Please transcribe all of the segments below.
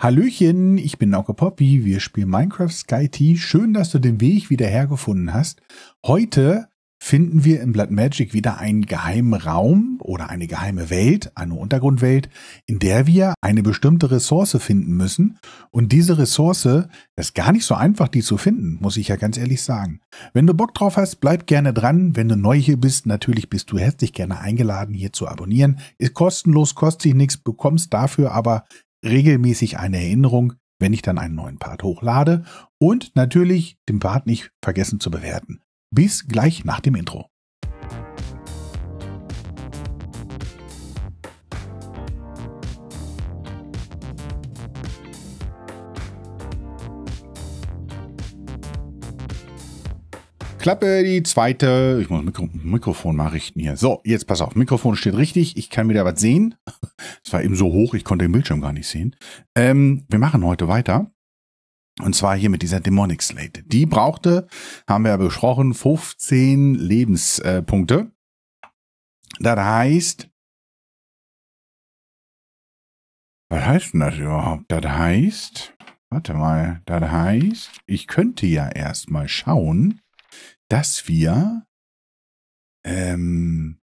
Hallöchen, ich bin Nauke Poppy, wir spielen Minecraft Sky T. Schön, dass du den Weg wieder hergefunden hast. Heute finden wir in Blood Magic wieder einen geheimen Raum oder eine geheime Welt, eine Untergrundwelt, in der wir eine bestimmte Ressource finden müssen. Und diese Ressource ist gar nicht so einfach, die zu finden, muss ich ja ganz ehrlich sagen. Wenn du Bock drauf hast, bleib gerne dran. Wenn du neu hier bist, natürlich bist du herzlich gerne eingeladen, hier zu abonnieren. Ist kostenlos, kostet dich nichts, bekommst dafür aber regelmäßig eine Erinnerung, wenn ich dann einen neuen Part hochlade und natürlich den Part nicht vergessen zu bewerten. Bis gleich nach dem Intro. Klappe, die zweite. Ich muss Mikro Mikrofon mal richten hier. So, jetzt pass auf. Mikrofon steht richtig. Ich kann wieder was sehen. Es war eben so hoch, ich konnte den Bildschirm gar nicht sehen. Ähm, wir machen heute weiter. Und zwar hier mit dieser Demonic Slate. Die brauchte, haben wir ja besprochen, 15 Lebenspunkte. das heißt, was heißt denn das überhaupt? Das heißt, warte mal, das heißt, ich könnte ja erstmal schauen, dass wir ähm,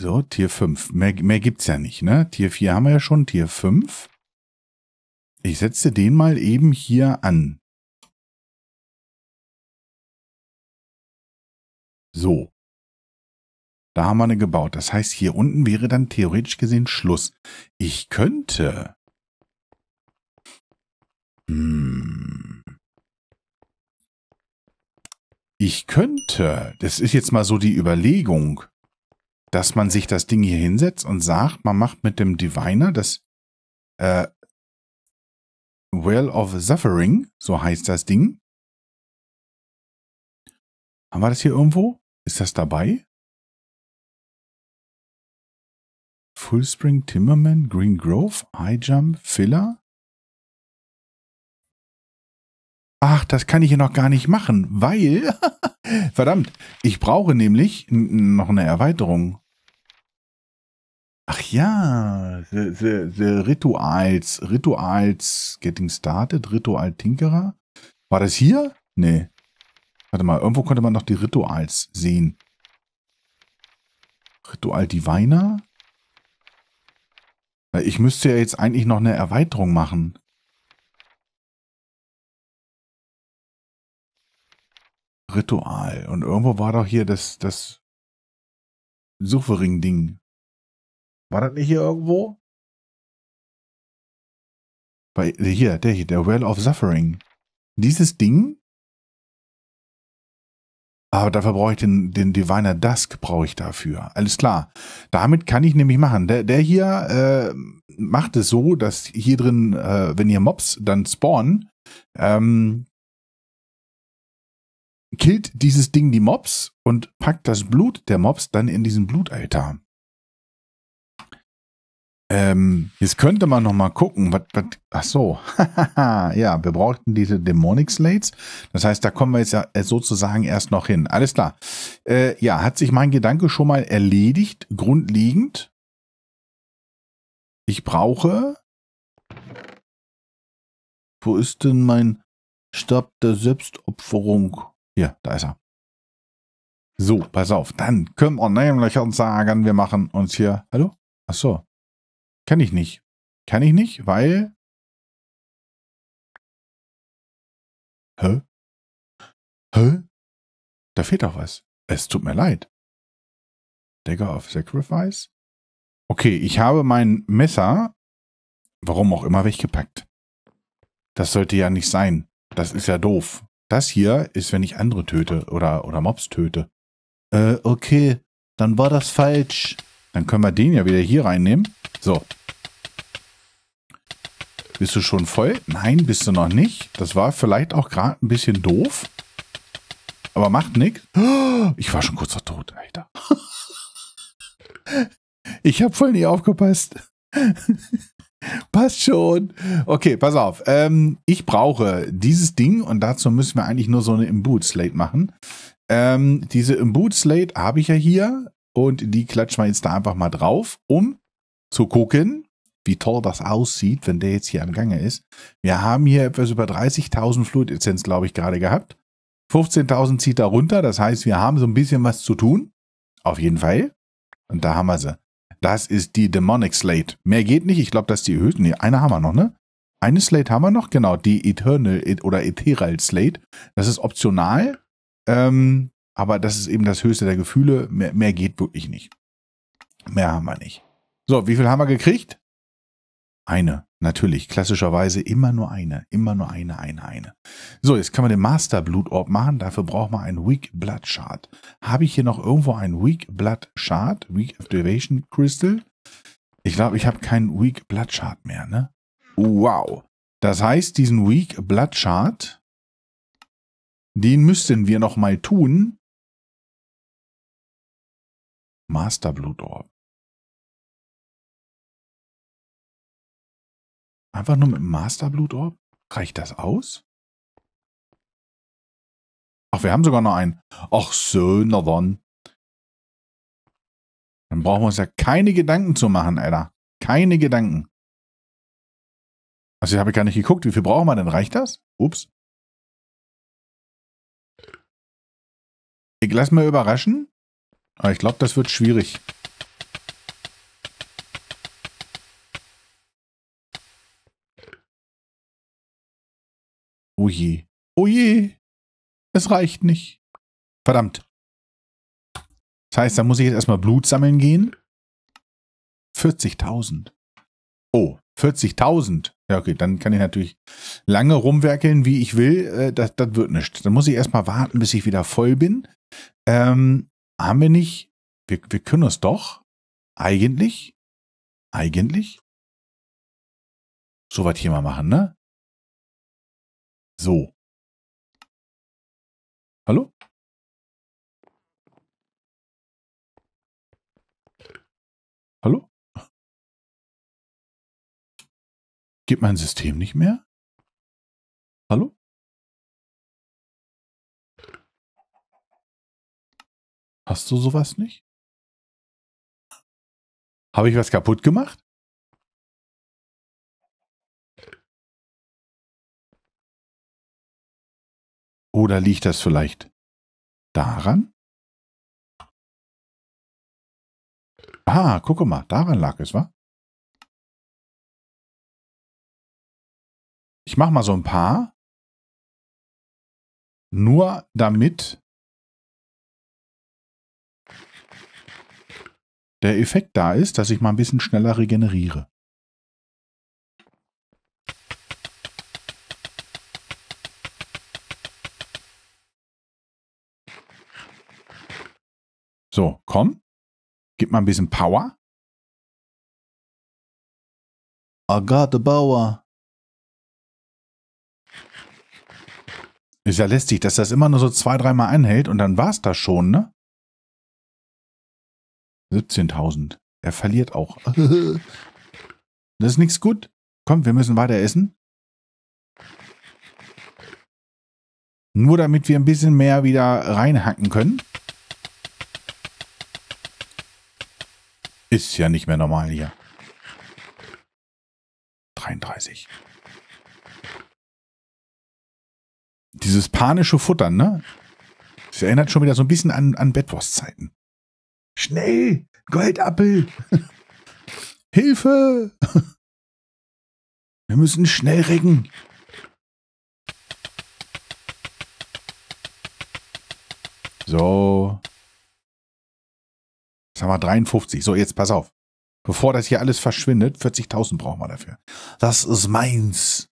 So, Tier 5. Mehr, mehr es ja nicht, ne? Tier 4 haben wir ja schon, Tier 5. Ich setze den mal eben hier an. So. Da haben wir eine gebaut. Das heißt, hier unten wäre dann theoretisch gesehen Schluss. Ich könnte hm. Ich könnte, das ist jetzt mal so die Überlegung, dass man sich das Ding hier hinsetzt und sagt, man macht mit dem Diviner das äh, Well of Suffering, so heißt das Ding. Haben wir das hier irgendwo? Ist das dabei? Fullspring, Timmerman, Green Grove, High Jump, Filler. ach, das kann ich hier noch gar nicht machen, weil, verdammt, ich brauche nämlich noch eine Erweiterung. Ach ja, the, the, the Rituals, Rituals Getting Started, Ritual Tinkerer. War das hier? Nee. Warte mal, irgendwo konnte man noch die Rituals sehen. Ritual Diviner? Ich müsste ja jetzt eigentlich noch eine Erweiterung machen. Ritual. Und irgendwo war doch hier das, das Suffering-Ding. War das nicht hier irgendwo? Bei, äh, hier, der hier, der Well of Suffering. Dieses Ding? Aber dafür brauche ich den, den Diviner Dusk, brauche ich dafür. Alles klar. Damit kann ich nämlich machen. Der, der hier äh, macht es so, dass hier drin, äh, wenn ihr Mobs dann spawnen, ähm, killt dieses Ding die Mobs und packt das Blut der Mobs dann in diesen Blutaltar. Ähm, jetzt könnte man noch mal gucken, was, was, ach so, ja, wir brauchten diese Demonic Slates. Das heißt, da kommen wir jetzt ja äh, sozusagen erst noch hin. Alles klar. Äh, ja, hat sich mein Gedanke schon mal erledigt, grundlegend. Ich brauche, wo ist denn mein Stab der Selbstopferung? Hier, da ist er. So, pass auf. Dann können wir nämlich uns sagen, wir machen uns hier... Hallo? Ach so. Kann ich nicht. Kann ich nicht, weil... Hä? Hä? Da fehlt doch was. Es tut mir leid. Dagger of Sacrifice? Okay, ich habe mein Messer, warum auch immer, weggepackt. Das sollte ja nicht sein. Das ist ja doof. Das hier ist, wenn ich andere töte oder, oder Mobs töte. Äh, okay, dann war das falsch. Dann können wir den ja wieder hier reinnehmen. So. Bist du schon voll? Nein, bist du noch nicht. Das war vielleicht auch gerade ein bisschen doof. Aber macht nichts. Ich war schon kurz noch tot, Alter. Ich habe voll nie aufgepasst. Passt schon. Okay, pass auf. Ähm, ich brauche dieses Ding und dazu müssen wir eigentlich nur so eine Imboot-Slate machen. Ähm, diese Imboot-Slate habe ich ja hier und die klatschen wir jetzt da einfach mal drauf, um zu gucken, wie toll das aussieht, wenn der jetzt hier am Gange ist. Wir haben hier etwas über 30.000 Fluidessenz, glaube ich, gerade gehabt. 15.000 zieht da runter, das heißt, wir haben so ein bisschen was zu tun. Auf jeden Fall. Und da haben wir sie. Das ist die Demonic Slate. Mehr geht nicht. Ich glaube, das ist die höchste. Nee, eine haben wir noch, ne? Eine Slate haben wir noch, genau. Die Eternal oder Ethereal Slate. Das ist optional. Ähm, aber das ist eben das höchste der Gefühle. Mehr, mehr geht wirklich nicht. Mehr haben wir nicht. So, wie viel haben wir gekriegt? Eine. Natürlich, klassischerweise immer nur eine, immer nur eine, eine, eine. So, jetzt kann man den Master Blutorb machen, dafür braucht man einen Weak Blood Shard. Habe ich hier noch irgendwo einen Weak Blood Shard? Weak Activation Crystal? Ich glaube, ich habe keinen Weak Blood Shard mehr, ne? Wow. Das heißt, diesen Weak Blood Shard, den müssten wir nochmal tun. Master Blutorb. Einfach nur mit dem Master Blutorb? Reicht das aus? Ach, wir haben sogar noch einen. Ach so, na dann. Dann brauchen wir uns ja keine Gedanken zu machen, Alter. Keine Gedanken. Also ich habe gar nicht geguckt, wie viel brauchen wir denn? Reicht das? Ups. Ich lasse mal überraschen. Aber ich glaube, das wird schwierig. Oh je. Oh je. Es reicht nicht. Verdammt. Das heißt, da muss ich jetzt erstmal Blut sammeln gehen. 40.000. Oh, 40.000. Ja, okay, dann kann ich natürlich lange rumwerkeln, wie ich will. Äh, das, das wird nichts. Dann muss ich erstmal warten, bis ich wieder voll bin. Ähm, haben wir nicht. Wir, wir können es doch. Eigentlich. Eigentlich. So Soweit hier mal machen, ne? So. Hallo? Hallo? Geht mein System nicht mehr? Hallo? Hast du sowas nicht? Habe ich was kaputt gemacht? Oder liegt das vielleicht daran? Ah, guck mal, daran lag es, wa? Ich mache mal so ein paar. Nur damit der Effekt da ist, dass ich mal ein bisschen schneller regeneriere. So, komm. Gib mal ein bisschen Power. Agathe Bauer. Ist ja lästig, dass das immer nur so zwei, dreimal anhält und dann war's das schon, ne? 17.000. Er verliert auch. das ist nichts gut. Komm, wir müssen weiter essen. Nur damit wir ein bisschen mehr wieder reinhacken können. Ist ja nicht mehr normal hier. 33. Dieses panische Futtern, ne? Das erinnert schon wieder so ein bisschen an, an Bettwurstzeiten. Schnell! Goldappel! Hilfe! Wir müssen schnell recken. So. Sagen wir 53. So, jetzt pass auf. Bevor das hier alles verschwindet, 40.000 brauchen wir dafür. Das ist meins.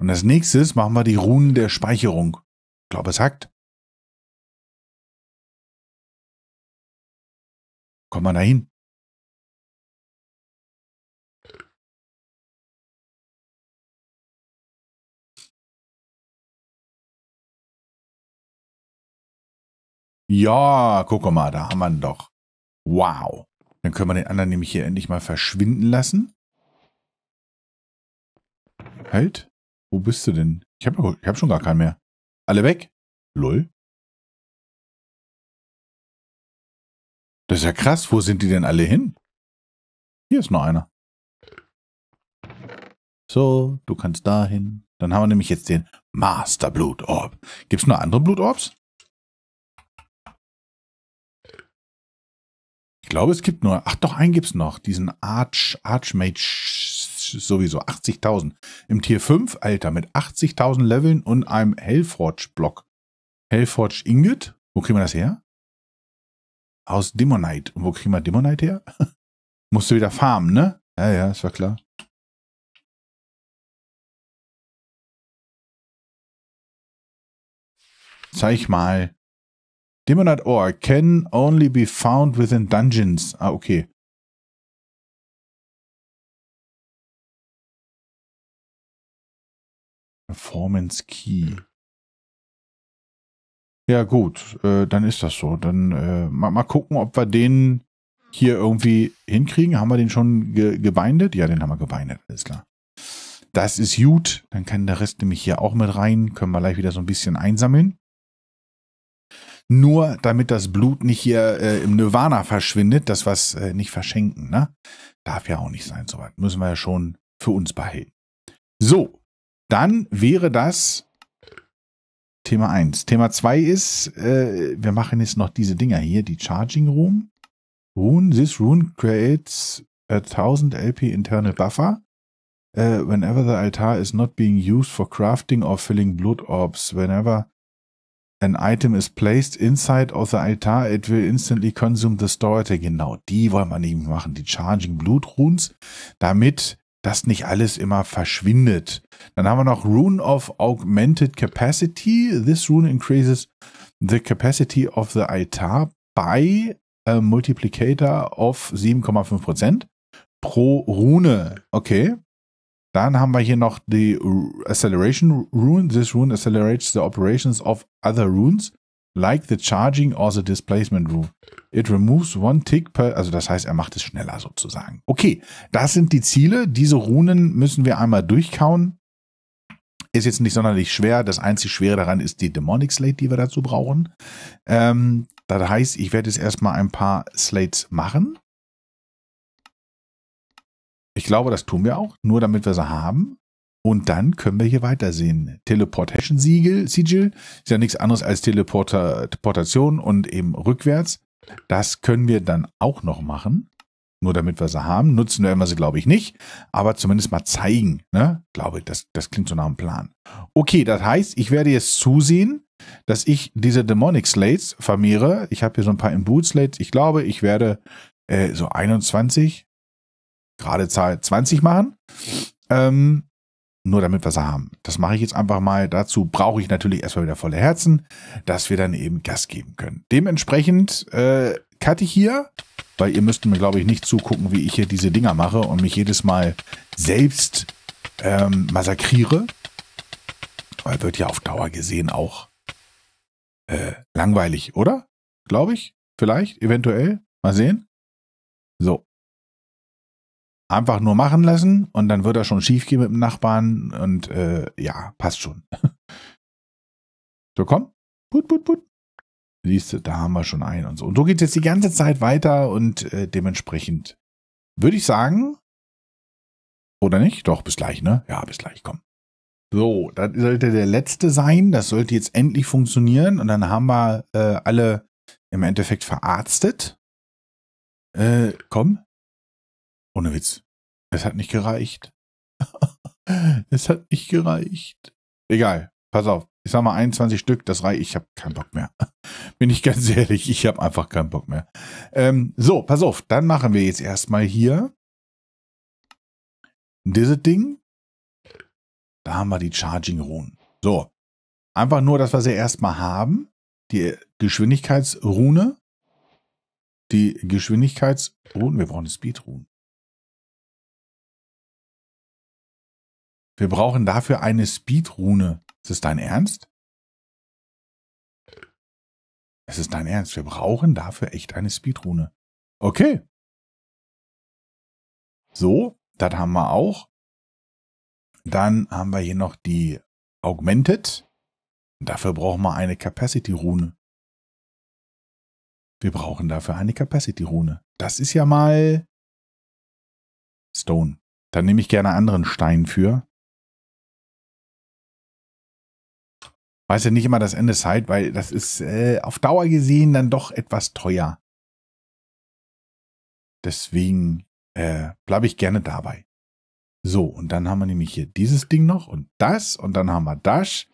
Und als nächstes machen wir die Runen der Speicherung. Ich glaube, es hackt. Kommen wir dahin. Ja, guck mal, da haben wir ihn doch. Wow. Dann können wir den anderen nämlich hier endlich mal verschwinden lassen. Halt. Wo bist du denn? Ich habe ich hab schon gar keinen mehr. Alle weg? Lull. Das ist ja krass. Wo sind die denn alle hin? Hier ist noch einer. So, du kannst dahin. Dann haben wir nämlich jetzt den Master Blut Orb. Gibt es noch andere Blutorbs? glaube, es gibt nur, ach doch, einen gibt es noch, diesen Arch, Archmage sowieso, 80.000. Im Tier 5, Alter, mit 80.000 Leveln und einem Hellforge-Block. Hellforge Ingot, wo kriegen wir das her? Aus Demonite. Und wo kriegen wir Demonite her? Musst du wieder farmen, ne? Ja, ja, ist war klar. Zeig mal. Demonite Ore can only be found within dungeons. Ah, okay. Performance Key. Ja, gut, äh, dann ist das so. Dann äh, mal, mal, gucken, ob wir den hier irgendwie hinkriegen. Haben wir den schon ge gebindet? Ja, den haben wir gebindet, alles klar. Das ist gut. Dann kann der Rest nämlich hier auch mit rein. Können wir gleich wieder so ein bisschen einsammeln nur damit das Blut nicht hier äh, im Nirvana verschwindet, das was äh, nicht verschenken, ne? Darf ja auch nicht sein, soweit. Müssen wir ja schon für uns behalten. So, dann wäre das Thema 1. Thema 2 ist, äh, wir machen jetzt noch diese Dinger hier, die Charging Room. Rune, this rune creates a 1000 LP internal buffer. Uh, whenever the altar is not being used for crafting or filling blood orbs, whenever an item is placed inside of the altar, it will instantly consume the storage. Genau, die wollen wir nicht machen, die Charging Blood Runes, damit das nicht alles immer verschwindet. Dann haben wir noch Rune of Augmented Capacity. This rune increases the capacity of the altar by a multiplicator of 7,5% pro Rune. Okay, dann haben wir hier noch die Acceleration Rune. This Rune accelerates the operations of other runes, like the Charging or the Displacement Rune. It removes one tick per, also das heißt, er macht es schneller sozusagen. Okay, das sind die Ziele. Diese Runen müssen wir einmal durchkauen. Ist jetzt nicht sonderlich schwer. Das einzig Schwere daran ist die Demonic Slate, die wir dazu brauchen. Ähm, das heißt, ich werde jetzt erstmal ein paar Slates machen. Ich glaube, das tun wir auch, nur damit wir sie haben. Und dann können wir hier weitersehen. Teleportation-Siegel, Sigil ist ja nichts anderes als Teleportation und eben rückwärts. Das können wir dann auch noch machen. Nur damit wir sie haben. Nutzen werden wir sie, glaube ich, nicht. Aber zumindest mal zeigen. Ne? Glaube ich, das, das klingt so nach einem Plan. Okay, das heißt, ich werde jetzt zusehen, dass ich diese Demonic Slates vermehre. Ich habe hier so ein paar Imbued Slates. Ich glaube, ich werde äh, so 21, gerade Zahl 20 machen. Ähm, nur damit wir sie haben. Das mache ich jetzt einfach mal. Dazu brauche ich natürlich erstmal wieder volle Herzen, dass wir dann eben Gas geben können. Dementsprechend äh, cutte ich hier, weil ihr müsst mir, glaube ich, nicht zugucken, wie ich hier diese Dinger mache und mich jedes Mal selbst ähm, massakriere. Weil wird ja auf Dauer gesehen auch äh, langweilig, oder? Glaube ich. Vielleicht, eventuell. Mal sehen. So einfach nur machen lassen und dann wird er schon schief gehen mit dem Nachbarn und äh, ja, passt schon. So, komm. Put, put, put. Siehst du, da haben wir schon einen und so. Und so geht es jetzt die ganze Zeit weiter und äh, dementsprechend würde ich sagen, oder nicht? Doch, bis gleich, ne? Ja, bis gleich, komm. So, das sollte der letzte sein. Das sollte jetzt endlich funktionieren. Und dann haben wir äh, alle im Endeffekt verarztet. Äh, komm, ohne Witz. Es hat nicht gereicht. es hat nicht gereicht. Egal. Pass auf. Ich sag mal 21 Stück, das reicht. Ich habe keinen Bock mehr. Bin ich ganz ehrlich, ich habe einfach keinen Bock mehr. Ähm, so, pass auf. Dann machen wir jetzt erstmal hier dieses Ding. Da haben wir die Charging Runen. So. Einfach nur, dass wir sie erstmal haben. Die Geschwindigkeitsrune. Die Geschwindigkeitsrunen. Wir brauchen eine Speedrune. Wir brauchen dafür eine Speed-Rune. Ist es dein Ernst? Es ist dein Ernst. Wir brauchen dafür echt eine Speed-Rune. Okay. So, das haben wir auch. Dann haben wir hier noch die Augmented. Dafür brauchen wir eine Capacity-Rune. Wir brauchen dafür eine Capacity-Rune. Das ist ja mal Stone. Dann nehme ich gerne anderen Stein für. weiß ja nicht immer das Ende Zeit, weil das ist äh, auf Dauer gesehen dann doch etwas teuer. Deswegen äh, bleibe ich gerne dabei. So, und dann haben wir nämlich hier dieses Ding noch und das und dann haben wir das.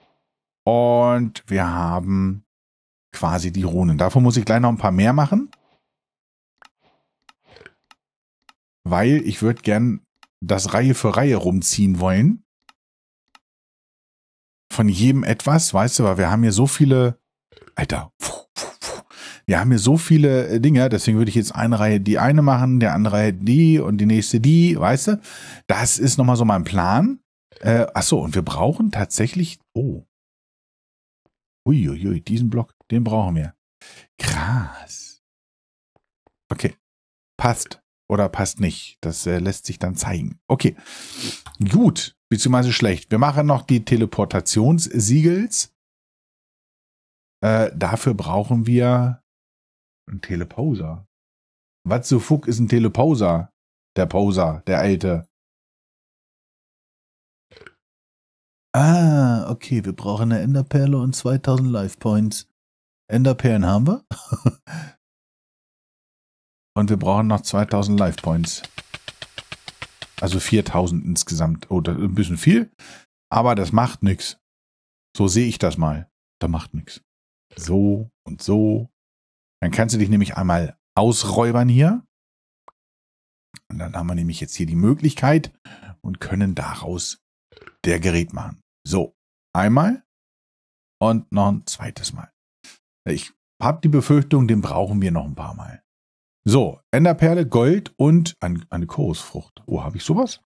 Und wir haben quasi die Runen. Davon muss ich gleich noch ein paar mehr machen. Weil ich würde gern das Reihe für Reihe rumziehen wollen von jedem etwas, weißt du, weil wir haben hier so viele, Alter, wir haben hier so viele äh, Dinge, deswegen würde ich jetzt eine Reihe die eine machen, der andere Reihe die und die nächste die, weißt du? Das ist nochmal so mein Plan. Äh, achso, und wir brauchen tatsächlich, oh, uiuiui, ui, diesen Block, den brauchen wir. Krass. Okay, passt oder passt nicht. Das äh, lässt sich dann zeigen. Okay, gut. Beziehungsweise schlecht. Wir machen noch die Teleportationssiegels. Äh, dafür brauchen wir einen Teleposer. Was so Fuck ist ein Teleposer? Der Poser, der alte. Ah, okay, wir brauchen eine Enderperle und 2000 Life Points. Enderperlen haben wir. und wir brauchen noch 2000 Life Points. Also 4000 insgesamt. Oh, das ist ein bisschen viel, aber das macht nichts. So sehe ich das mal. Da macht nichts. So und so. Dann kannst du dich nämlich einmal ausräubern hier. Und dann haben wir nämlich jetzt hier die Möglichkeit und können daraus der Gerät machen. So, einmal und noch ein zweites Mal. Ich habe die Befürchtung, den brauchen wir noch ein paar Mal. So, Enderperle, Gold und ein, eine Chorusfrucht. Oh, habe ich sowas?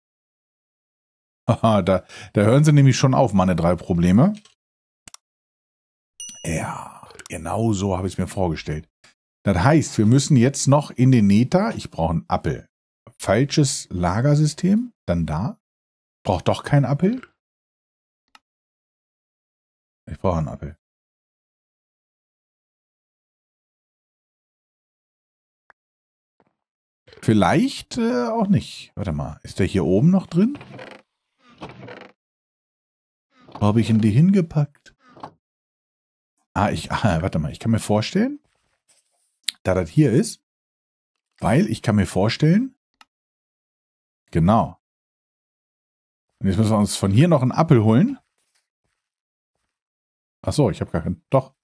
Haha, da, da hören sie nämlich schon auf, meine drei Probleme. Ja, genau so habe ich es mir vorgestellt. Das heißt, wir müssen jetzt noch in den Neta, ich brauche einen Appel. Falsches Lagersystem, dann da. Braucht doch keinen Appel. Ich brauche einen Appel. Vielleicht äh, auch nicht. Warte mal, ist der hier oben noch drin? Wo habe ich ihn die hingepackt? Ah, ich, ah, warte mal, ich kann mir vorstellen, da das hier ist, weil ich kann mir vorstellen, genau. Und jetzt müssen wir uns von hier noch einen Appel holen. Ach so, ich habe gar keinen. Doch,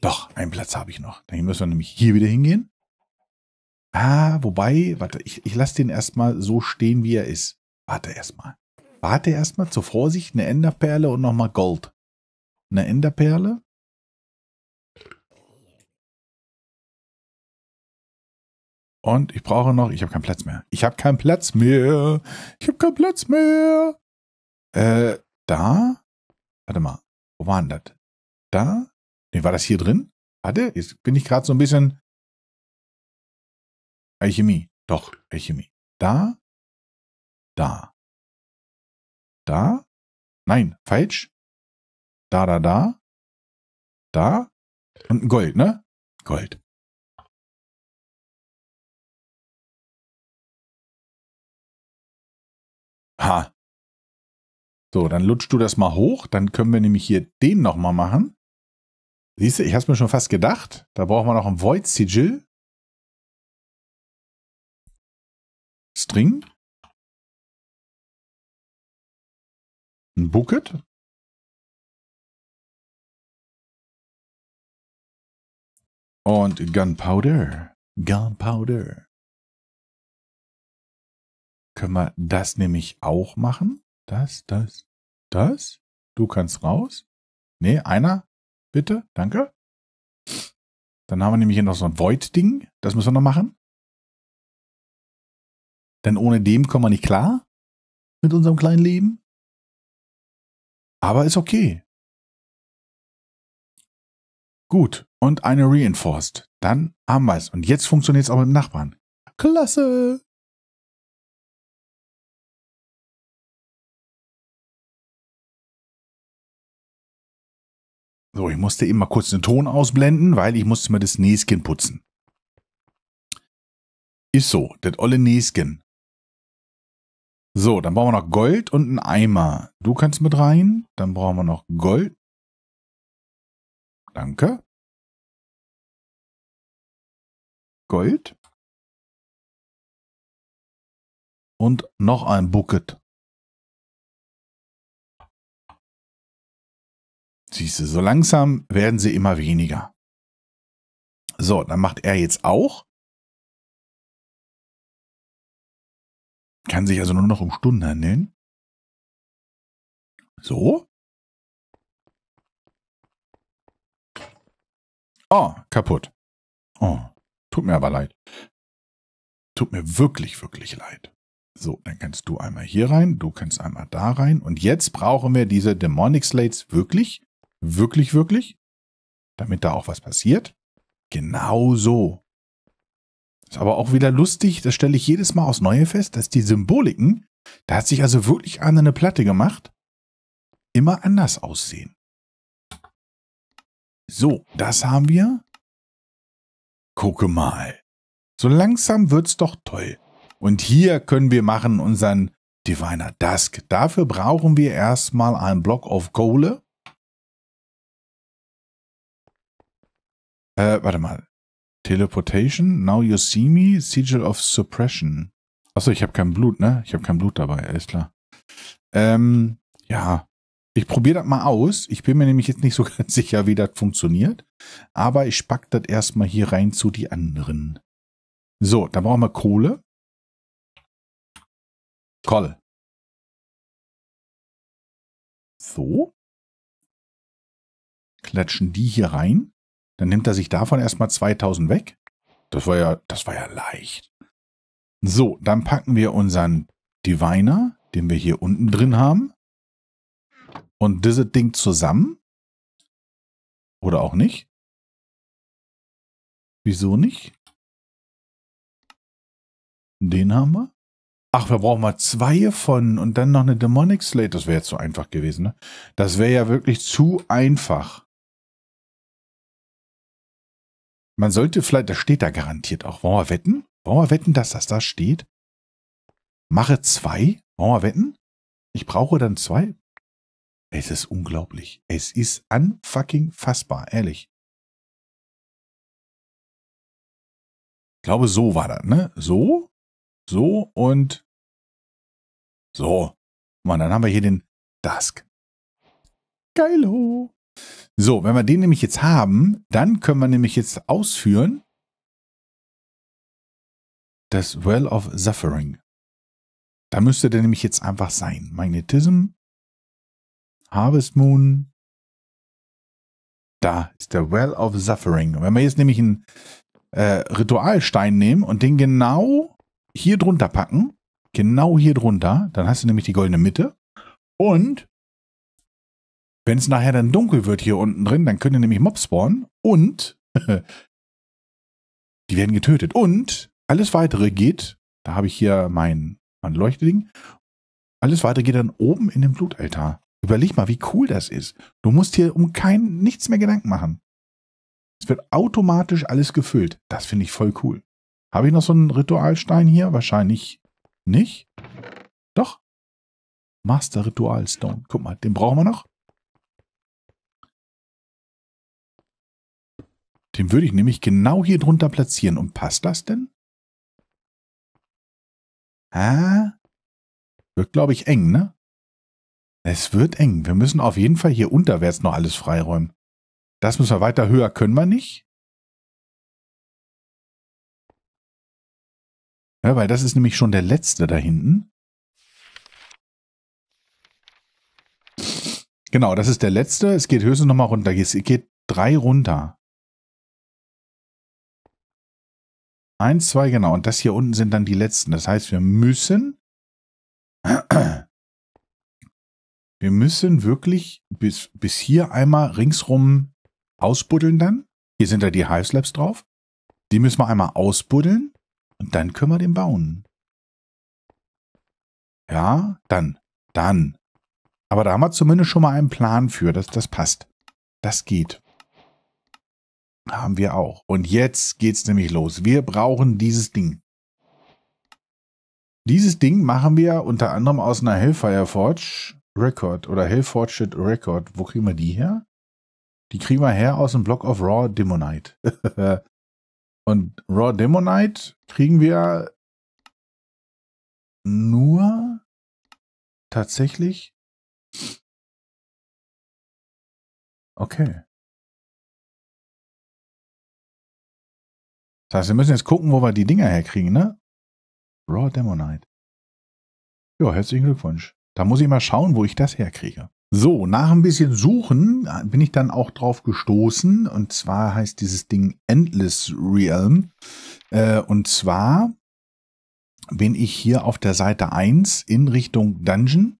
doch, einen Platz habe ich noch. Dann müssen wir nämlich hier wieder hingehen. Ah, wobei, warte, ich, ich lasse den erstmal so stehen, wie er ist. Warte erstmal. Warte erstmal, zur Vorsicht, eine Enderperle und nochmal Gold. Eine Enderperle. Und ich brauche noch, ich habe keinen Platz mehr. Ich habe keinen Platz mehr. Ich habe keinen Platz mehr. Äh, da? Warte mal. Wo war denn das? Da? Nee, war das hier drin? Warte, jetzt bin ich gerade so ein bisschen Alchemie. Doch, Alchemie. Da, da. Da? Nein, falsch. Da, da, da. Da. Und ein Gold, ne? Gold. Ha. So, dann lutschst du das mal hoch. Dann können wir nämlich hier den nochmal machen. Siehst du, ich hab's mir schon fast gedacht. Da brauchen wir noch ein Void-Sigil. String. Ein Bucket. Und Gunpowder. Gunpowder. Können wir das nämlich auch machen? Das, das, das? Du kannst raus? Nee, einer? Bitte? Danke. Dann haben wir nämlich hier noch so ein Void-Ding. Das müssen wir noch machen. Denn ohne dem kommen wir nicht klar mit unserem kleinen Leben. Aber ist okay. Gut, und eine Reinforced. Dann haben wir es. Und jetzt funktioniert es auch mit dem Nachbarn. Klasse! So, ich musste eben mal kurz den Ton ausblenden, weil ich musste mir das Näschen putzen. Ist so, das olle Näschen. So, dann brauchen wir noch Gold und einen Eimer. Du kannst mit rein. Dann brauchen wir noch Gold. Danke. Gold. Und noch ein Bucket. Siehst du, so langsam werden sie immer weniger. So, dann macht er jetzt auch. Kann sich also nur noch um Stunden handeln. So. Oh, kaputt. Oh, tut mir aber leid. Tut mir wirklich, wirklich leid. So, dann kannst du einmal hier rein, du kannst einmal da rein. Und jetzt brauchen wir diese Demonic Slates wirklich, wirklich, wirklich, damit da auch was passiert. Genau so. Ist aber auch wieder lustig, das stelle ich jedes Mal aus Neue fest, dass die Symboliken, da hat sich also wirklich einer eine Platte gemacht, immer anders aussehen. So, das haben wir. Gucke mal. So langsam wird's doch toll. Und hier können wir machen unseren Diviner Dusk. Dafür brauchen wir erstmal einen Block auf Kohle. Äh, warte mal. Teleportation, Now You See Me, Sigil of Suppression. Achso, ich habe kein Blut, ne? Ich habe kein Blut dabei, alles klar. Ähm, ja. Ich probiere das mal aus. Ich bin mir nämlich jetzt nicht so ganz sicher, wie das funktioniert. Aber ich pack das erstmal hier rein zu die anderen. So, da brauchen wir Kohle. Koll. So. Klatschen die hier rein. Dann nimmt er sich davon erstmal 2000 weg. Das war ja, das war ja leicht. So, dann packen wir unseren Diviner, den wir hier unten drin haben, und dieses Ding zusammen. Oder auch nicht. Wieso nicht? Den haben wir. Ach, wir brauchen mal zwei von und dann noch eine Demonic Slate. Das wäre jetzt so einfach gewesen. Ne? Das wäre ja wirklich zu einfach. Man sollte vielleicht, das steht da garantiert auch. Wollen wir wetten? Wollen wir wetten, dass das da steht? Mache zwei? Wollen wir wetten? Ich brauche dann zwei? Es ist unglaublich. Es ist unfucking fassbar, ehrlich. Ich glaube, so war das, ne? So, so und so. Mann, dann haben wir hier den Dusk. Geilo. So, wenn wir den nämlich jetzt haben, dann können wir nämlich jetzt ausführen das Well of Suffering. Da müsste der nämlich jetzt einfach sein. Magnetism, Harvest Moon. Da ist der Well of Suffering. wenn wir jetzt nämlich einen äh, Ritualstein nehmen und den genau hier drunter packen, genau hier drunter, dann hast du nämlich die goldene Mitte. Und wenn es nachher dann dunkel wird hier unten drin, dann können nämlich Mobs spawnen und die werden getötet. Und alles weitere geht, da habe ich hier mein, mein Leuchtding, alles weitere geht dann oben in den Blutaltar. Überleg mal, wie cool das ist. Du musst hier um kein nichts mehr Gedanken machen. Es wird automatisch alles gefüllt. Das finde ich voll cool. Habe ich noch so einen Ritualstein hier? Wahrscheinlich nicht. Doch. Master Ritualstone. Guck mal, den brauchen wir noch. Den würde ich nämlich genau hier drunter platzieren. Und passt das denn? Ah, wird, glaube ich, eng, ne? Es wird eng. Wir müssen auf jeden Fall hier unterwärts noch alles freiräumen. Das müssen wir weiter höher, können wir nicht. Ja, weil das ist nämlich schon der letzte da hinten. Genau, das ist der letzte. Es geht höchstens nochmal runter. Es geht drei runter. Eins, zwei, genau. Und das hier unten sind dann die letzten. Das heißt, wir müssen. Wir müssen wirklich bis, bis hier einmal ringsrum ausbuddeln dann. Hier sind ja die Hive Slabs drauf. Die müssen wir einmal ausbuddeln und dann können wir den bauen. Ja, dann. Dann. Aber da haben wir zumindest schon mal einen Plan für, dass das passt. Das geht. Haben wir auch. Und jetzt geht's nämlich los. Wir brauchen dieses Ding. Dieses Ding machen wir unter anderem aus einer Hellfire Forge Record oder Hellforged Record. Wo kriegen wir die her? Die kriegen wir her aus dem Block of Raw Demonite. Und Raw Demonite kriegen wir nur tatsächlich. Okay. Das heißt, wir müssen jetzt gucken, wo wir die Dinger herkriegen, ne? Raw Demonite. Ja, herzlichen Glückwunsch. Da muss ich mal schauen, wo ich das herkriege. So, nach ein bisschen Suchen äh, bin ich dann auch drauf gestoßen. Und zwar heißt dieses Ding Endless Realm. Äh, und zwar bin ich hier auf der Seite 1 in Richtung Dungeon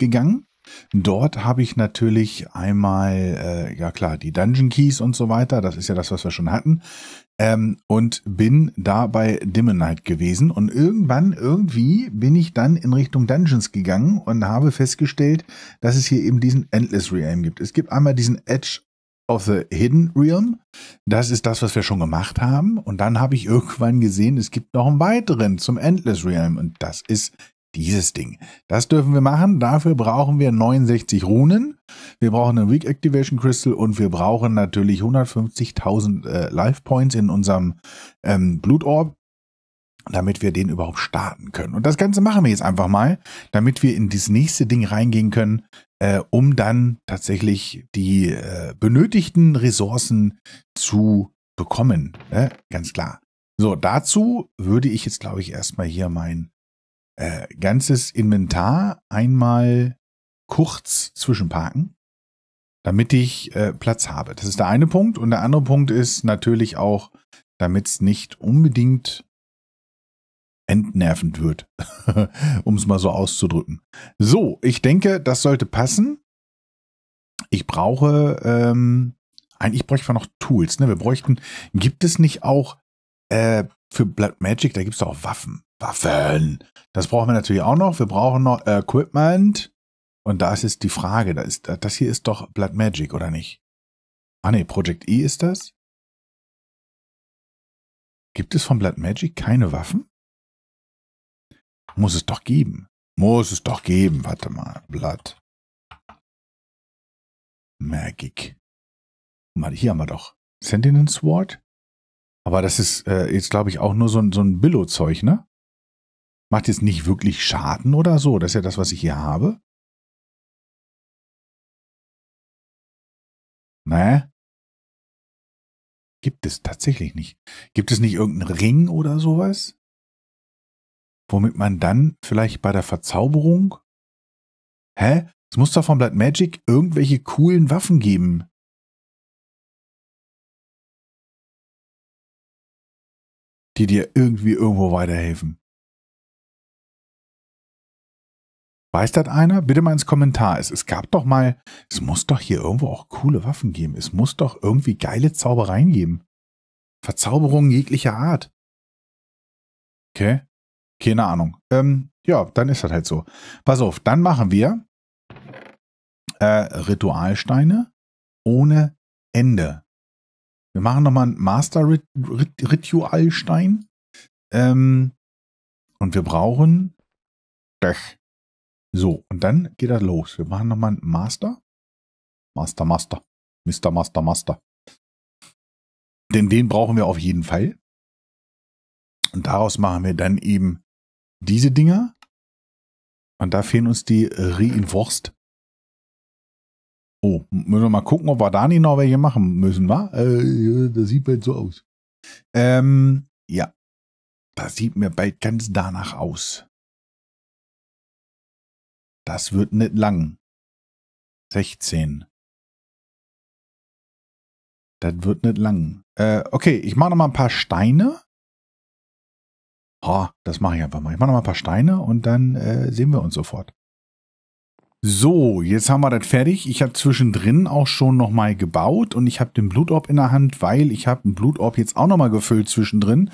gegangen. Dort habe ich natürlich einmal, äh, ja klar, die Dungeon Keys und so weiter. Das ist ja das, was wir schon hatten. Ähm, und bin da bei Dimmenheit gewesen. Und irgendwann, irgendwie bin ich dann in Richtung Dungeons gegangen und habe festgestellt, dass es hier eben diesen Endless Realm gibt. Es gibt einmal diesen Edge of the Hidden Realm. Das ist das, was wir schon gemacht haben. Und dann habe ich irgendwann gesehen, es gibt noch einen weiteren zum Endless Realm. Und das ist dieses Ding. Das dürfen wir machen. Dafür brauchen wir 69 Runen. Wir brauchen einen Weak Activation Crystal und wir brauchen natürlich 150.000 äh, Life Points in unserem ähm, Blutorb, damit wir den überhaupt starten können. Und das Ganze machen wir jetzt einfach mal, damit wir in das nächste Ding reingehen können, äh, um dann tatsächlich die äh, benötigten Ressourcen zu bekommen. Ne? Ganz klar. So, dazu würde ich jetzt, glaube ich, erstmal hier meinen äh, ganzes Inventar einmal kurz zwischenparken, damit ich äh, Platz habe. Das ist der eine Punkt. Und der andere Punkt ist natürlich auch, damit es nicht unbedingt entnervend wird, um es mal so auszudrücken. So, ich denke, das sollte passen. Ich brauche, ähm, eigentlich bräuchte wir noch Tools. Ne? Wir bräuchten, gibt es nicht auch äh, für Blood Magic, da gibt es auch Waffen. Waffen. Das brauchen wir natürlich auch noch. Wir brauchen noch Equipment. Und da ist jetzt die Frage, das, ist, das hier ist doch Blood Magic, oder nicht? Ah ne, Project E ist das? Gibt es von Blood Magic keine Waffen? Muss es doch geben. Muss es doch geben. Warte mal. Blood Magic. hier haben wir doch Sentinel Sword. Aber das ist äh, jetzt, glaube ich, auch nur so ein, so ein Billo-Zeug, ne? Macht jetzt nicht wirklich Schaden oder so. Das ist ja das, was ich hier habe. Ne? Gibt es tatsächlich nicht. Gibt es nicht irgendeinen Ring oder sowas? Womit man dann vielleicht bei der Verzauberung. Hä? Es muss doch von Blood Magic irgendwelche coolen Waffen geben. die dir irgendwie irgendwo weiterhelfen. Weiß das einer? Bitte mal ins Kommentar. Es, es gab doch mal, es muss doch hier irgendwo auch coole Waffen geben. Es muss doch irgendwie geile Zaubereien geben. Verzauberungen jeglicher Art. Okay. Keine Ahnung. Ähm, ja, dann ist das halt so. Pass auf, dann machen wir äh, Ritualsteine ohne Ende. Wir machen nochmal ein Master-Ritualstein. Ähm, und wir brauchen das. So, und dann geht das los. Wir machen nochmal ein Master. Master, Master. Mr. Master, Master. Denn den brauchen wir auf jeden Fall. Und daraus machen wir dann eben diese Dinger. Und da fehlen uns die Reinforced Oh, müssen wir mal gucken, ob wir da nicht noch welche machen müssen, wa? Äh, das sieht bald so aus. Ähm, ja. Das sieht mir bald ganz danach aus. Das wird nicht lang. 16. Das wird nicht lang. Äh, okay, ich mache noch mal ein paar Steine. Ha, das mache ich einfach mal. Ich mache noch mal ein paar Steine und dann äh, sehen wir uns sofort. So, jetzt haben wir das fertig. Ich habe zwischendrin auch schon nochmal gebaut und ich habe den Blutorb in der Hand, weil ich habe den Blutorb jetzt auch nochmal gefüllt zwischendrin.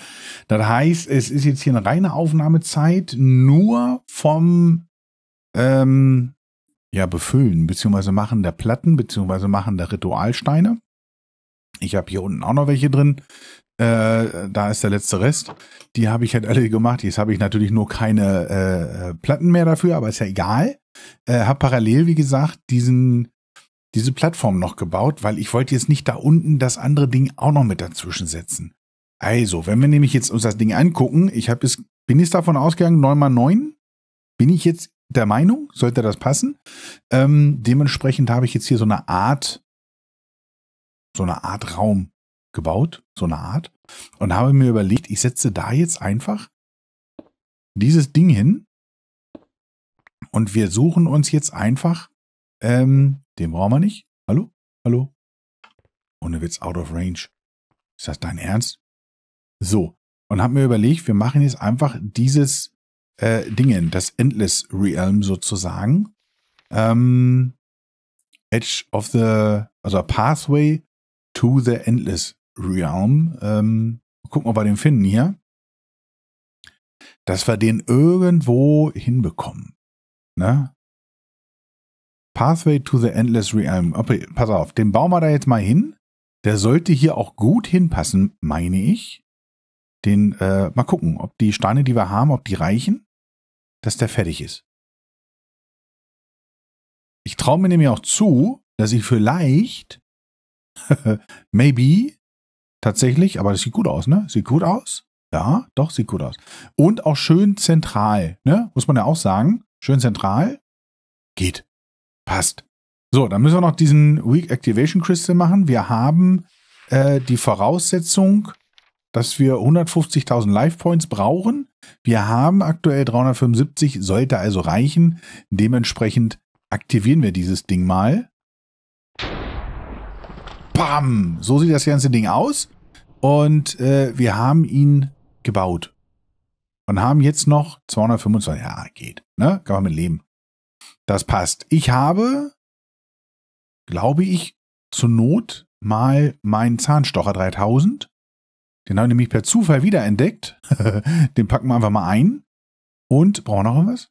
Das heißt, es ist jetzt hier eine reine Aufnahmezeit nur vom ähm, ja, Befüllen beziehungsweise Machen der Platten beziehungsweise Machen der Ritualsteine. Ich habe hier unten auch noch welche drin. Äh, da ist der letzte Rest. Die habe ich halt alle gemacht. Jetzt habe ich natürlich nur keine äh, äh, Platten mehr dafür, aber ist ja egal. Äh, habe parallel, wie gesagt, diesen, diese Plattform noch gebaut, weil ich wollte jetzt nicht da unten das andere Ding auch noch mit dazwischen setzen. Also, wenn wir nämlich jetzt uns das Ding angucken, ich habe es, bin ich davon ausgegangen, 9x9, bin ich jetzt der Meinung, sollte das passen. Ähm, dementsprechend habe ich jetzt hier so eine Art, so eine Art Raum gebaut, so eine Art, und habe mir überlegt, ich setze da jetzt einfach dieses Ding hin und wir suchen uns jetzt einfach, ähm, den brauchen wir nicht. Hallo? Hallo? Ohne Witz, out of range. Ist das dein Ernst? So. Und hab mir überlegt, wir machen jetzt einfach dieses äh, Dingen, das Endless Realm sozusagen. Ähm, Edge of the, also Pathway to the Endless Realm. Ähm, gucken, ob wir den finden hier. Dass wir den irgendwo hinbekommen ne? Pathway to the Endless Realm. Ähm, okay, pass auf, den bauen wir da jetzt mal hin. Der sollte hier auch gut hinpassen, meine ich. Den, äh, mal gucken, ob die Steine, die wir haben, ob die reichen, dass der fertig ist. Ich traue mir nämlich auch zu, dass ich vielleicht, maybe, tatsächlich, aber das sieht gut aus, ne? Sieht gut aus. Ja, doch, sieht gut aus. Und auch schön zentral, ne? Muss man ja auch sagen. Schön zentral. Geht. Passt. So, dann müssen wir noch diesen Weak Activation Crystal machen. Wir haben äh, die Voraussetzung, dass wir 150.000 Life Points brauchen. Wir haben aktuell 375, sollte also reichen. Dementsprechend aktivieren wir dieses Ding mal. Bam! So sieht das ganze Ding aus. Und äh, wir haben ihn gebaut. Und haben jetzt noch 225. Ja, geht. Ne? Kann man mit leben. Das passt. Ich habe, glaube ich, zur Not mal meinen Zahnstocher 3000. Den habe ich nämlich per Zufall wiederentdeckt. Den packen wir einfach mal ein. Und brauchen wir noch irgendwas?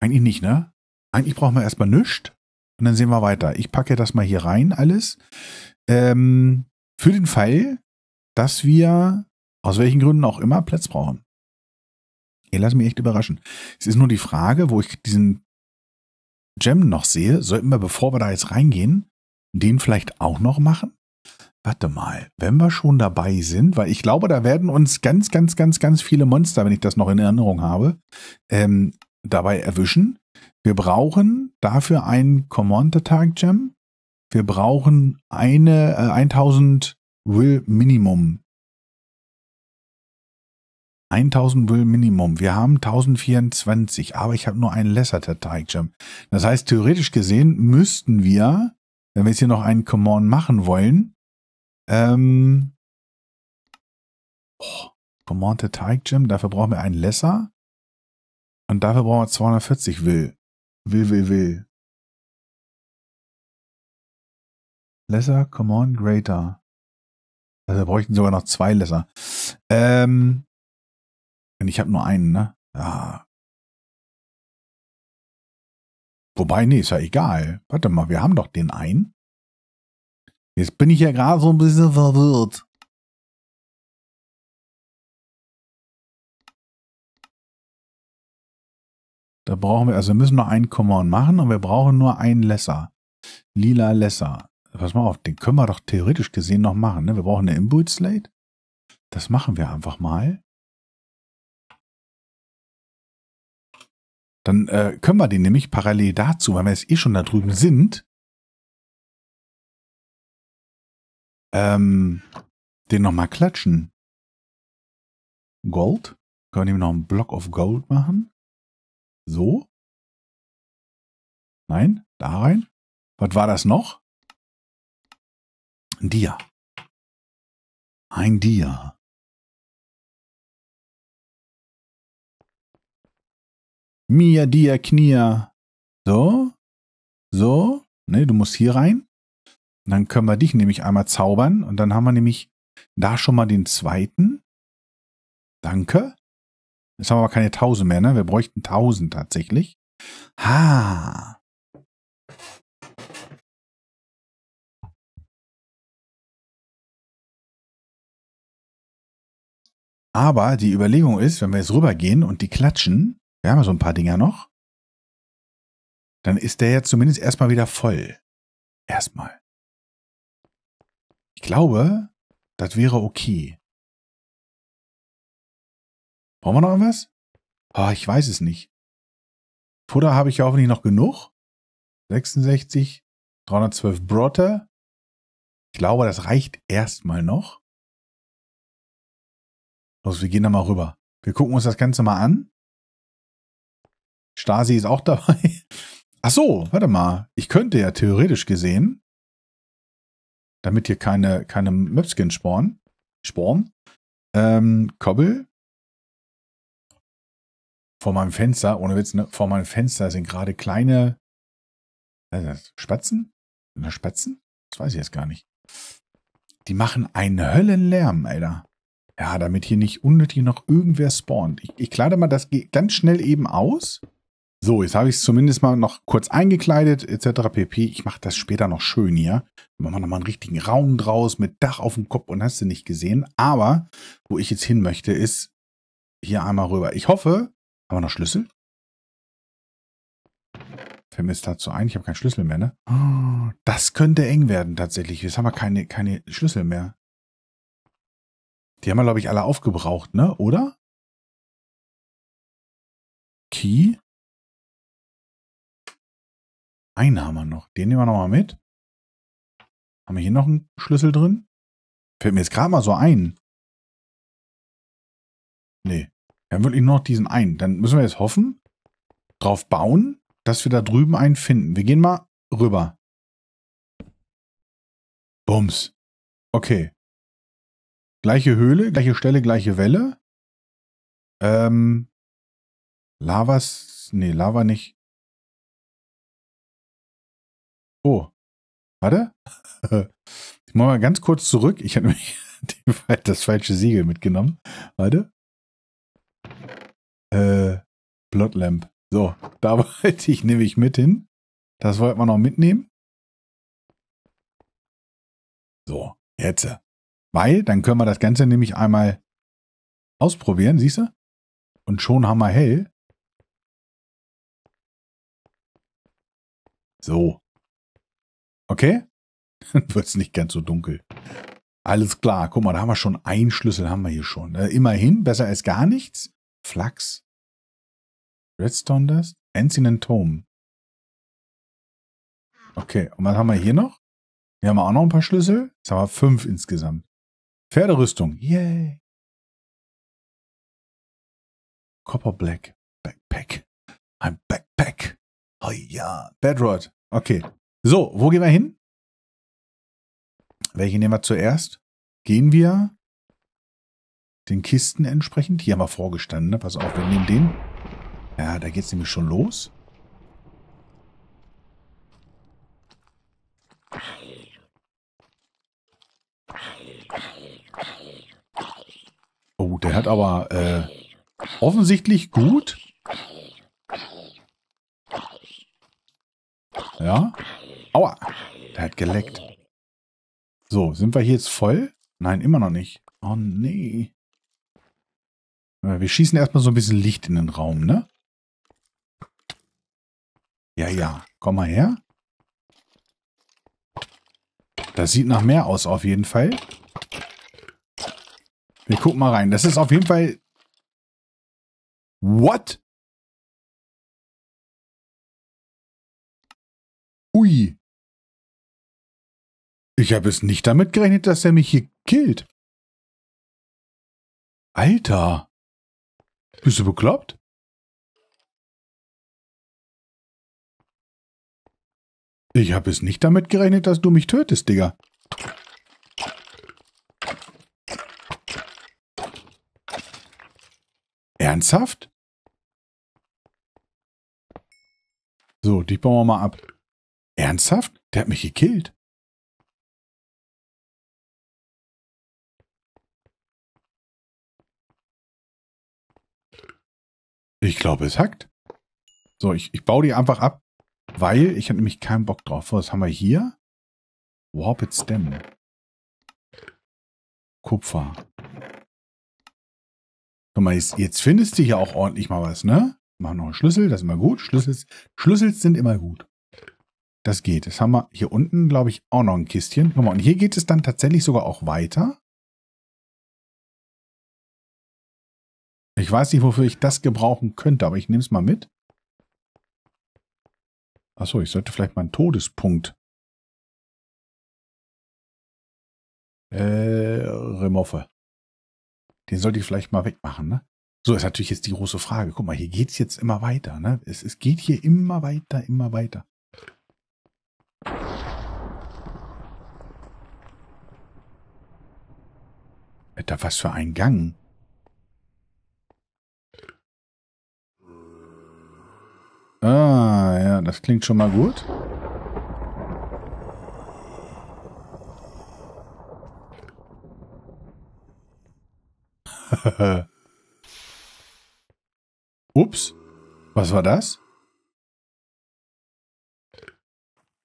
Eigentlich nicht, ne? Eigentlich brauchen wir erstmal nichts. Und dann sehen wir weiter. Ich packe das mal hier rein, alles. Ähm, für den Fall, dass wir aus welchen Gründen auch immer Platz brauchen. Hier lasse mich echt überraschen. Es ist nur die Frage, wo ich diesen Gem noch sehe. Sollten wir, bevor wir da jetzt reingehen, den vielleicht auch noch machen? Warte mal, wenn wir schon dabei sind, weil ich glaube, da werden uns ganz, ganz, ganz, ganz viele Monster, wenn ich das noch in Erinnerung habe, ähm, dabei erwischen. Wir brauchen dafür einen Commander Tag Gem. Wir brauchen eine äh, 1000 Will Minimum 1000 will Minimum. Wir haben 1024, aber ich habe nur einen Lesserter Teigjump. Das heißt, theoretisch gesehen müssten wir, wenn wir jetzt hier noch einen Command machen wollen, ähm, oh, Command Teigjump, dafür brauchen wir einen Lesser. Und dafür brauchen wir 240 will. Will, will, will. Lesser, Command Greater. Also wir bräuchten sogar noch zwei Lesser. Ähm, ich habe nur einen, ne? Ja. Wobei, nee, ist ja egal. Warte mal, wir haben doch den einen. Jetzt bin ich ja gerade so ein bisschen verwirrt. Da brauchen wir, also wir müssen noch einen Command machen und wir brauchen nur einen Lesser. Lila Lesser. Pass mal auf, den können wir doch theoretisch gesehen noch machen. Ne? Wir brauchen eine Inbuild Slate. Das machen wir einfach mal. Dann äh, können wir den nämlich parallel dazu, weil wir jetzt eh schon da drüben sind, ähm, den nochmal klatschen. Gold. Können wir ihm noch einen Block of Gold machen? So. Nein, da rein. Was war das noch? Ein Dia. Ein Dia. Mia, dia, knia. So, so, ne, du musst hier rein. Und dann können wir dich nämlich einmal zaubern und dann haben wir nämlich da schon mal den zweiten. Danke. Jetzt haben wir aber keine 1000 mehr, ne? Wir bräuchten 1000 tatsächlich. Ha. Aber die Überlegung ist, wenn wir jetzt rübergehen und die klatschen, wir haben ja so ein paar Dinger noch. Dann ist der jetzt zumindest erstmal wieder voll. Erstmal. Ich glaube, das wäre okay. Brauchen wir noch was? Oh, ah, ich weiß es nicht. Futter habe ich ja hoffentlich noch genug. 66, 312 Brotter. Ich glaube, das reicht erstmal noch. Los, wir gehen da mal rüber. Wir gucken uns das Ganze mal an. Stasi ist auch dabei. Ach so, warte mal. Ich könnte ja theoretisch gesehen, damit hier keine, keine Möpskin spawnen, sporn, ähm, Kobbel. Vor meinem Fenster, ohne Witz, ne, vor meinem Fenster sind gerade kleine also Spatzen? Na, Spatzen? Das weiß ich jetzt gar nicht. Die machen einen Höllenlärm, Alter. Ja, damit hier nicht unnötig noch irgendwer spawnt. Ich, ich klade mal das ganz schnell eben aus. So, jetzt habe ich es zumindest mal noch kurz eingekleidet, etc. pp. Ich mache das später noch schön hier. Machen wir nochmal einen richtigen Raum draus mit Dach auf dem Kopf und hast du nicht gesehen. Aber wo ich jetzt hin möchte, ist hier einmal rüber. Ich hoffe, haben wir noch Schlüssel? Fällt mir jetzt dazu ein, ich habe keinen Schlüssel mehr, ne? Oh, das könnte eng werden tatsächlich. Jetzt haben wir keine, keine Schlüssel mehr. Die haben wir, glaube ich, alle aufgebraucht, ne? Oder? Key? Einen haben wir noch. Den nehmen wir nochmal mit. Haben wir hier noch einen Schlüssel drin? Fällt mir jetzt gerade mal so ein. Nee. Wir haben wirklich nur noch diesen einen. Dann müssen wir jetzt hoffen, drauf bauen, dass wir da drüben einen finden. Wir gehen mal rüber. Bums. Okay. Gleiche Höhle, gleiche Stelle, gleiche Welle. Ähm. Lavas. Nee, Lava nicht. Oh, warte. Ich mache mal ganz kurz zurück. Ich habe nämlich das falsche Siegel mitgenommen. Warte. Äh, Bloodlamp. So, da wollte ich nämlich mit hin. Das wollte man noch mitnehmen. So, jetzt. Weil, dann können wir das Ganze nämlich einmal ausprobieren, siehst du? Und schon haben wir hell. So. Okay? Dann wird es nicht ganz so dunkel. Alles klar. Guck mal, da haben wir schon einen Schlüssel, haben wir hier schon. Äh, immerhin, besser als gar nichts. Flachs. Redstone Dust. Ancient Tome. Okay, und was haben wir hier noch? Hier haben wir auch noch ein paar Schlüssel. Jetzt haben wir fünf insgesamt. Pferderüstung. Yay. Copper Black. Backpack. Ein Backpack. Oh ja. Bedrod. Okay, so, wo gehen wir hin? Welche nehmen wir zuerst? Gehen wir den Kisten entsprechend? Hier haben wir vorgestanden, ne? Pass auf, wir nehmen den. Ja, da geht's nämlich schon los. Oh, der hat aber äh, offensichtlich gut. Ja. Aua, der hat geleckt. So, sind wir hier jetzt voll? Nein, immer noch nicht. Oh, nee. Äh, wir schießen erstmal so ein bisschen Licht in den Raum, ne? Ja, ja. Komm mal her. Das sieht nach mehr aus, auf jeden Fall. Wir gucken mal rein. Das ist auf jeden Fall... What? Ui. Ich habe es nicht damit gerechnet, dass er mich hier killt. Alter. Bist du bekloppt? Ich habe es nicht damit gerechnet, dass du mich tötest, Digga. Ernsthaft? So, die bauen wir mal ab. Ernsthaft? Der hat mich gekillt. Ich glaube, es hackt. So, ich, ich baue die einfach ab, weil ich habe nämlich keinen Bock drauf. Was haben wir hier? Warped Stem. Kupfer. Guck mal, jetzt, jetzt findest du hier auch ordentlich mal was, ne? Mach noch einen Schlüssel, das ist immer gut. Schlüssels, Schlüssels sind immer gut. Das geht. Das haben wir hier unten, glaube ich, auch noch ein Kistchen. Guck mal, und hier geht es dann tatsächlich sogar auch weiter. Ich weiß nicht, wofür ich das gebrauchen könnte, aber ich nehme es mal mit. Achso, ich sollte vielleicht meinen Todespunkt. Äh, Remoffe. Den sollte ich vielleicht mal wegmachen, ne? So ist natürlich jetzt die große Frage. Guck mal, hier geht es jetzt immer weiter, ne? Es, es geht hier immer weiter, immer weiter. Alter, was für ein Gang. Ah, ja, das klingt schon mal gut. Ups, was war das?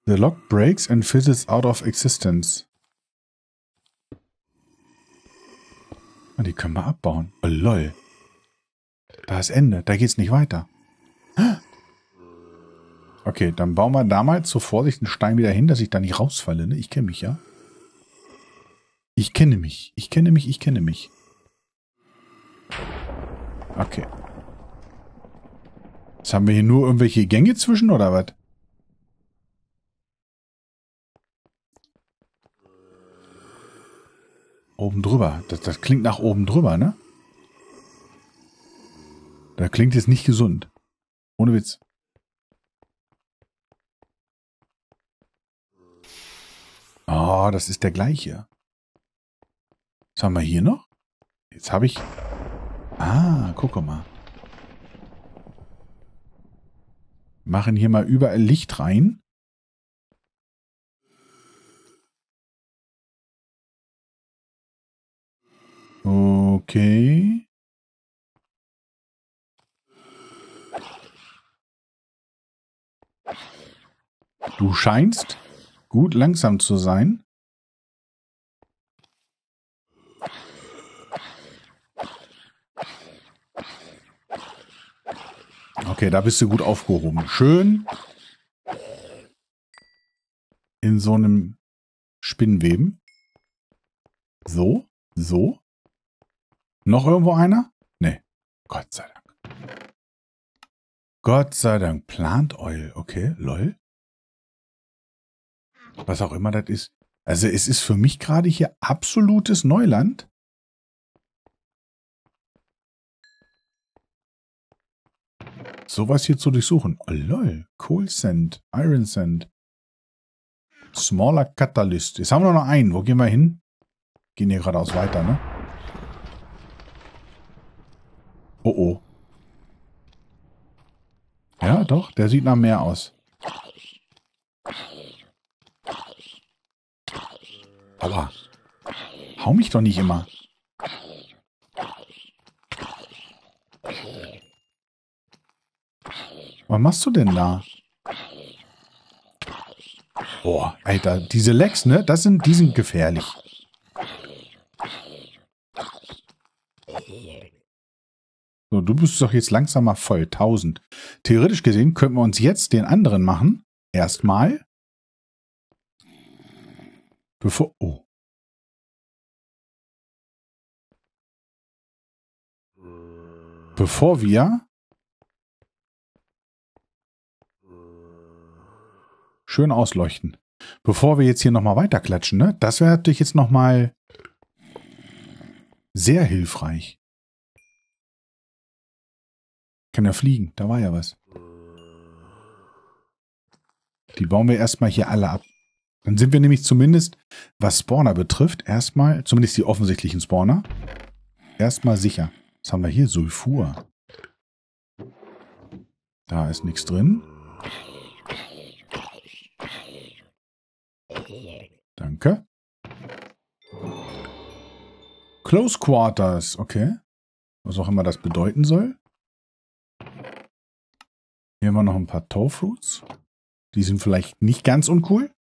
The lock breaks and fizzes out of existence. Und ah, die können wir abbauen. Oh, lol. Da ist Ende. Da geht's nicht weiter. Okay, dann bauen wir damals zur Vorsicht einen Stein wieder hin, dass ich da nicht rausfalle. Ne? Ich kenne mich ja. Ich kenne mich. Ich kenne mich. Ich kenne mich. Okay. Jetzt haben wir hier nur irgendwelche Gänge zwischen oder was? Oben drüber. Das, das klingt nach oben drüber, ne? Das klingt jetzt nicht gesund. Ohne Witz. Oh, das ist der gleiche. Was haben wir hier noch? Jetzt habe ich... Ah, guck mal. Machen hier mal überall Licht rein. Okay. Du scheinst gut langsam zu sein. Okay, da bist du gut aufgehoben. Schön in so einem Spinnenweben. So, so. Noch irgendwo einer? Nee. Gott sei Dank. Gott sei Dank. Plant Oil. Okay, lol was auch immer das ist. Also es ist für mich gerade hier absolutes Neuland. Sowas hier zu durchsuchen. Oh lol. Coal Sand, Iron Sand. Smaller Catalyst. Jetzt haben wir noch einen. Wo gehen wir hin? Gehen hier geradeaus weiter, ne? Oh oh. Ja, doch. Der sieht nach mehr aus. Aua. hau mich doch nicht immer. Was machst du denn da? Boah, Alter, diese Lecks, ne? Das sind, die sind gefährlich. So, du bist doch jetzt langsam mal voll. 1000. Theoretisch gesehen könnten wir uns jetzt den anderen machen. Erstmal bevor. Oh. Bevor wir schön ausleuchten. Bevor wir jetzt hier nochmal weiterklatschen, ne? Das wäre natürlich jetzt nochmal sehr hilfreich. Kann ja fliegen, da war ja was. Die bauen wir erstmal hier alle ab. Dann sind wir nämlich zumindest, was Spawner betrifft, erstmal, zumindest die offensichtlichen Spawner, erstmal sicher. Was haben wir hier? Sulfur. Da ist nichts drin. Danke. Close Quarters, okay. Was auch immer das bedeuten soll. Hier haben wir noch ein paar Tollfruits. Die sind vielleicht nicht ganz uncool.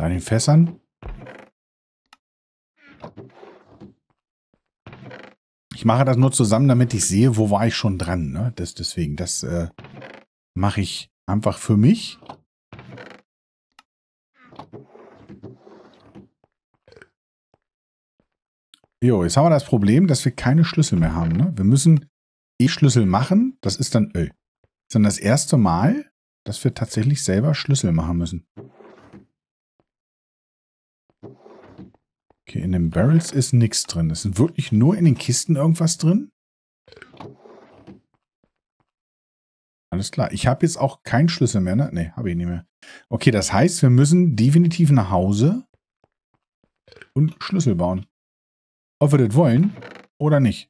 Da in den Fässern. Ich mache das nur zusammen, damit ich sehe, wo war ich schon dran. Ne? Das, deswegen, das äh, mache ich einfach für mich. Jo, jetzt haben wir das Problem, dass wir keine Schlüssel mehr haben. Ne? Wir müssen E-Schlüssel machen. Das ist dann, öh, äh, das ist dann das erste Mal, dass wir tatsächlich selber Schlüssel machen müssen. Okay, in den Barrels ist nichts drin. Es sind wirklich nur in den Kisten irgendwas drin? Alles klar. Ich habe jetzt auch keinen Schlüssel mehr, ne? Ne, habe ich nicht mehr. Okay, das heißt, wir müssen definitiv nach Hause und Schlüssel bauen. Ob wir das wollen oder nicht.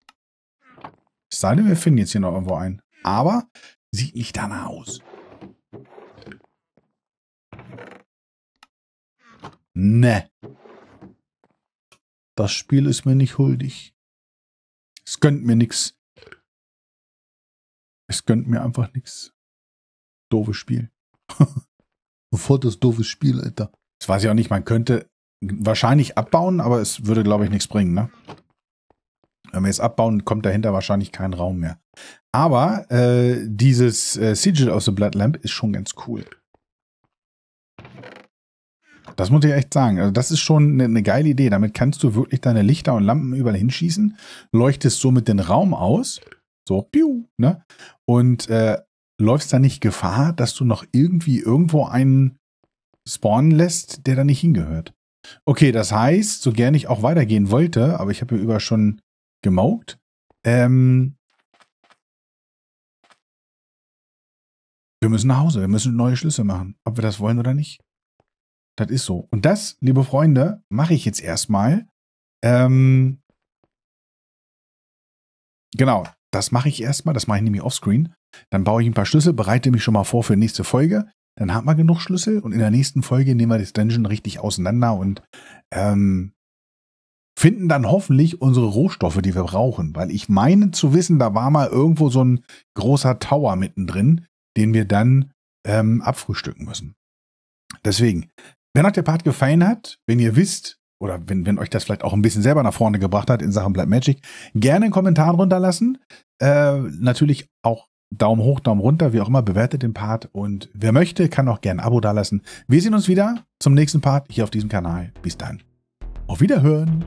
Es sei denn, wir finden jetzt hier noch irgendwo einen. Aber sieht nicht danach aus. Ne. Das Spiel ist mir nicht huldig. Es gönnt mir nichts. Es gönnt mir einfach nichts. Doofes Spiel. Sofort das doofes Spiel, Alter. Das weiß ich auch nicht. Man könnte wahrscheinlich abbauen, aber es würde, glaube ich, nichts bringen, ne? Wenn wir jetzt abbauen, kommt dahinter wahrscheinlich kein Raum mehr. Aber äh, dieses äh, Sigil aus dem Lamp ist schon ganz cool. Das muss ich echt sagen. Also das ist schon eine, eine, geile Idee. Damit kannst du wirklich deine Lichter und Lampen überall hinschießen, leuchtest somit den Raum aus, so piu, ne? Und äh, läufst da nicht Gefahr, dass du noch irgendwie irgendwo einen spawnen lässt, der da nicht hingehört. Okay, das heißt, so gerne ich auch weitergehen wollte, aber ich habe hier über schon gemaukt. Ähm, wir müssen nach Hause, wir müssen neue Schlüsse machen, ob wir das wollen oder nicht. Das ist so. Und das, liebe Freunde, mache ich jetzt erstmal. Ähm, genau, das mache ich erstmal. Das mache ich nämlich offscreen. Dann baue ich ein paar Schlüssel, bereite mich schon mal vor für die nächste Folge. Dann haben wir genug Schlüssel und in der nächsten Folge nehmen wir das Dungeon richtig auseinander und ähm, finden dann hoffentlich unsere Rohstoffe, die wir brauchen. Weil ich meine zu wissen, da war mal irgendwo so ein großer Tower mittendrin, den wir dann ähm, abfrühstücken müssen. Deswegen, wenn euch der Part gefallen hat, wenn ihr wisst, oder wenn, wenn euch das vielleicht auch ein bisschen selber nach vorne gebracht hat in Sachen Black Magic, gerne einen Kommentar runterlassen. Äh, natürlich auch Daumen hoch, Daumen runter, wie auch immer, bewertet den Part und wer möchte, kann auch gerne ein Abo dalassen. Wir sehen uns wieder zum nächsten Part hier auf diesem Kanal. Bis dann. Auf Wiederhören.